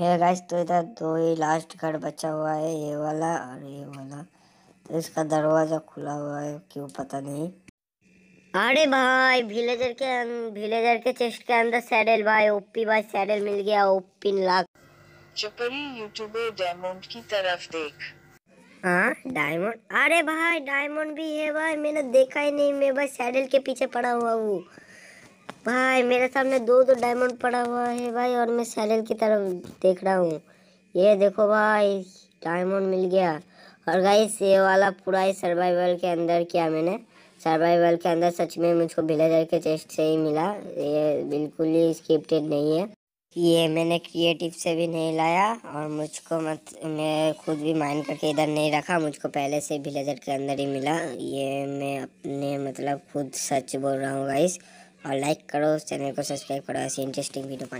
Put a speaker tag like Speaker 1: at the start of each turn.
Speaker 1: है गाइस तो इधर दो ही लास्ट घर बचा हुआ है ये वाला और ये वाला तो इसका दरवाज़ा खुला हुआ है क्यों पता नहीं अरे भाई विलेजर के विलेजर अं-, के चेस्ट के अंदर सैडल भाई ओपी भाई सैडल मिल गया ओपी लाख
Speaker 2: चपरी यूट्यूबर डायमंड की तरफ देख
Speaker 1: हाँ डायमंड अरे भाई डायमंड भी है भाई मैंने देखा ही नहीं मैं भाई सैडल के पीछे पड़ा हुआ हूँ भाई मेरे सामने दो दो डायमंड पड़ा हुआ है भाई और मैं सैलेल की तरफ देख रहा हूँ ये देखो भाई डायमंड मिल गया और गाइस ये वाला पूरा ही सर्वाइवल के अंदर किया मैंने सर्वाइवल के अंदर सच में मुझको विलेजर के चेस्ट से ही मिला ये बिल्कुल ही स्क्रिप्टेड नहीं है ये मैंने क्रिएटिव से भी नहीं लाया और मुझको मत मैं खुद भी माइंड करके इधर नहीं रखा मुझको पहले से विलेजर के अंदर ही मिला ये मैं अपने मतलब खुद सच बोल रहा हूँ गाइस और लाइक करो चैनल को सब्सक्राइब करो ऐसी इंटरेस्टिंग वीडियो पाने